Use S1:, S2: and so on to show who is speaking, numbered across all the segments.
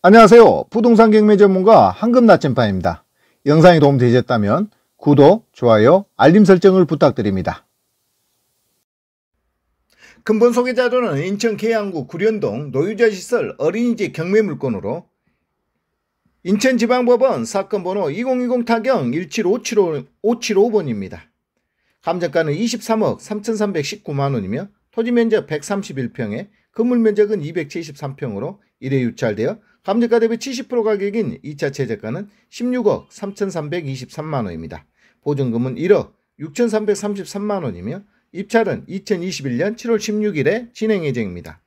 S1: 안녕하세요. 부동산 경매 전문가 황금나침반입니다. 영상이 도움되셨다면 구독, 좋아요, 알림 설정을 부탁드립니다. 근본 소개 자료는 인천 계양구 구련동 노유자 시설 어린이집 경매 물건으로 인천지방법원 사건 번호 2020 타경 17575번입니다. 5 감정가는 23억 3,319만원이며 토지 면적 131평에 건물 면적은 273평으로 1회 유찰되어 감재가 대비 70% 가격인 2차 최저가는 16억 3,323만원입니다. 보증금은 1억 6,333만원이며 입찰은 2021년 7월 16일에 진행 예정입니다.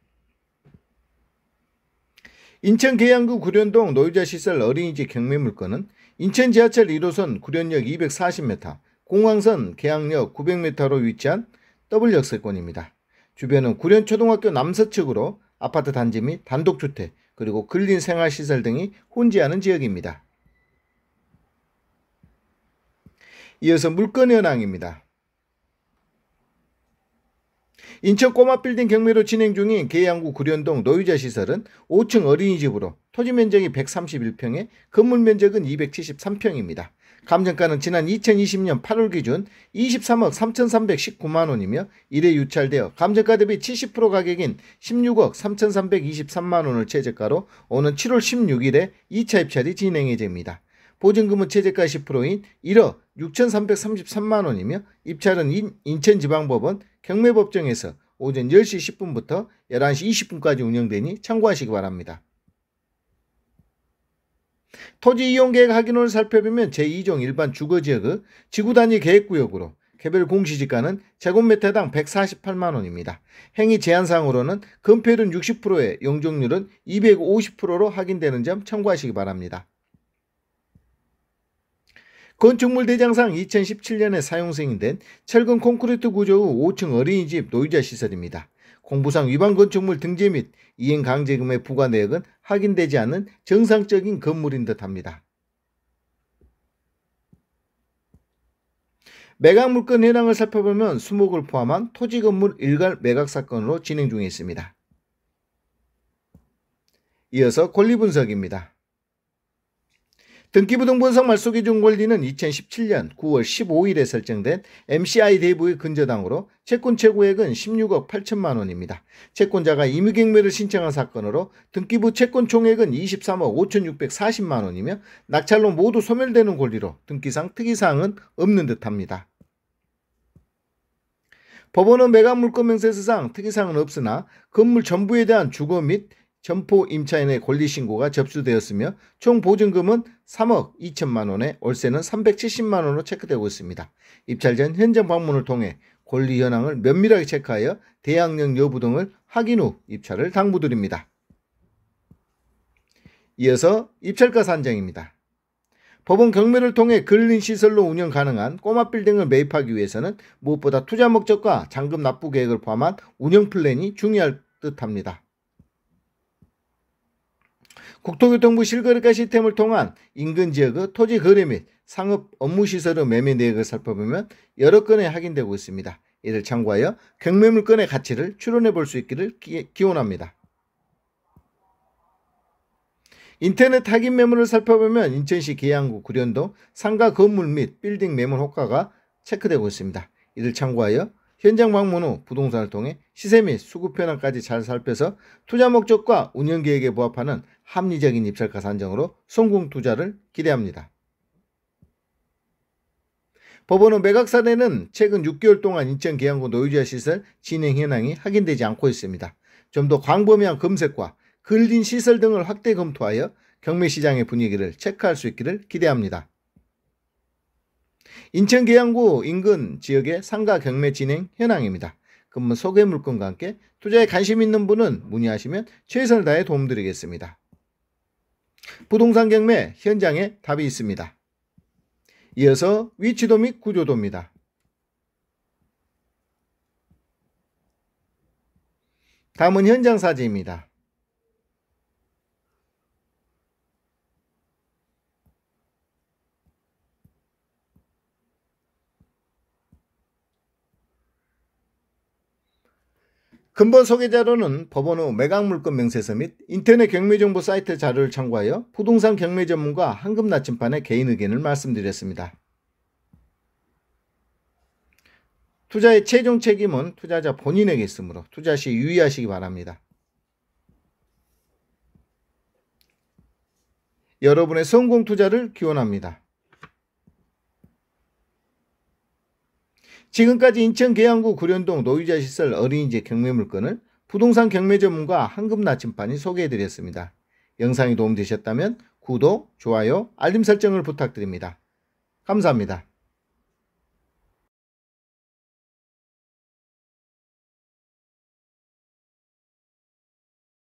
S1: 인천 계양구 구련동 노유자시설 어린이집 경매 물건은 인천 지하철 1호선 구련역 240m, 공항선 계양역 900m로 위치한 더블 역세권입니다. 주변은 구련초등학교 남서측으로 아파트 단지 및 단독주택, 그리고 근린 생활시설 등이 혼재하는 지역입니다. 이어서 물건 현황입니다. 인천 꼬마빌딩 경매로 진행 중인 계양구 구련동 노유자 시설은 5층 어린이집으로 토지 면적이 131평에 건물 면적은 273평입니다. 감정가는 지난 2020년 8월 기준 23억 3,319만 원이며 이래 유찰되어 감정가 대비 70% 가격인 16억 3,323만 원을 최저가로 오는 7월 16일에 2차 입찰이 진행이 됩니다. 보증금은 최저가 10%인 1억 6,333만 원이며 입찰은 인천지방법원 경매법정에서 오전 10시 10분부터 11시 20분까지 운영되니 참고하시기 바랍니다. 토지 이용 계획 확인론을 살펴보면 제2종 일반 주거지역의 지구단위 계획구역으로 개별 공시지가는 제곱미터당 148만원입니다. 행위 제한상으로는 건폐율은 60%에 용적률은 250%로 확인되는 점 참고하시기 바랍니다. 건축물 대장상 2017년에 사용 승인된 철근 콘크리트 구조의 5층 어린이집 노유자 시설입니다. 공부상 위반 건축물 등재 및 이행 강제금의 부과 내역은 확인되지 않은 정상적인 건물인 듯합니다. 매각 물건 현황을 살펴보면 수목을 포함한 토지 건물 일괄 매각 사건으로 진행 중에 있습니다. 이어서 권리 분석입니다. 등기부등본상 말소기준 권리는 2017년 9월 15일에 설정된 MCI 대부의 근저당으로 채권 최고액은 16억 8천만 원입니다. 채권자가 임의경매를 신청한 사건으로 등기부 채권 총액은 23억 5,640만 원이며 낙찰로 모두 소멸되는 권리로 등기상 특이사항은 없는 듯합니다. 법원은 매각 물권 명세서상 특이사항은 없으나 건물 전부에 대한 주거 및 점포 임차인의 권리 신고가 접수되었으며 총 보증금은 3억 2천만 원에 월세는 370만 원으로 체크되고 있습니다. 입찰 전 현장 방문을 통해 권리 현황을 면밀하게 체크하여 대항령 여부 등을 확인 후 입찰을 당부드립니다. 이어서 입찰가 산정입니다. 법원 경매를 통해 근린 시설로 운영 가능한 꼬마 빌딩을 매입하기 위해서는 무엇보다 투자 목적과 잔금 납부 계획을 포함한 운영 플랜이 중요할 듯합니다. 국토교통부 실거래가 시스템을 통한 인근 지역의 토지 거래 및 상업 업무시설의 매매 내역을 살펴보면 여러 건에 확인되고 있습니다. 이를 참고하여 경매물건의 가치를 추론해 볼 수 있기를 기원합니다. 인터넷 타깃 매물을 살펴보면 인천시 계양구 구련동 상가 건물 및 빌딩 매물 효과가 체크되고 있습니다. 이를 참고하여 현장 방문 후 부동산을 통해 시세 및 수급 현황까지 잘 살펴서 투자 목적과 운영 계획에 부합하는 합리적인 입찰가 산정으로 성공 투자를 기대합니다. 법원은 매각 사례는 최근 6개월 동안 인천 계양구 노유자 시설 진행 현황이 확인되지 않고 있습니다. 좀 더 광범위한 검색과 근린 시설 등을 확대 검토하여 경매 시장의 분위기를 체크할 수 있기를 기대합니다. 인천 계양구 인근 지역의 상가 경매 진행 현황입니다. 근무 소개 물건과 함께 투자에 관심 있는 분은 문의하시면 최선을 다해 도움드리겠습니다. 부동산 경매 현장에 답이 있습니다. 이어서 위치도 및 구조도입니다. 다음은 현장 사진입니다. 근본 소개 자료는 법원의 매각물권 명세서 및 인터넷 경매정보 사이트 자료를 참고하여 부동산 경매 전문가 한금 나침판의 개인 의견을 말씀드렸습니다. 투자의 최종 책임은 투자자 본인에게 있으므로 투자 시 유의하시기 바랍니다. 여러분의 성공 투자를 기원합니다. 지금까지 인천 계양구 구련동 노유자 시설 어린이집 경매 물건을 부동산 경매 전문가 한금나침반이 소개해드렸습니다. 영상이 도움되셨다면 구독, 좋아요, 알림 설정을 부탁드립니다. 감사합니다.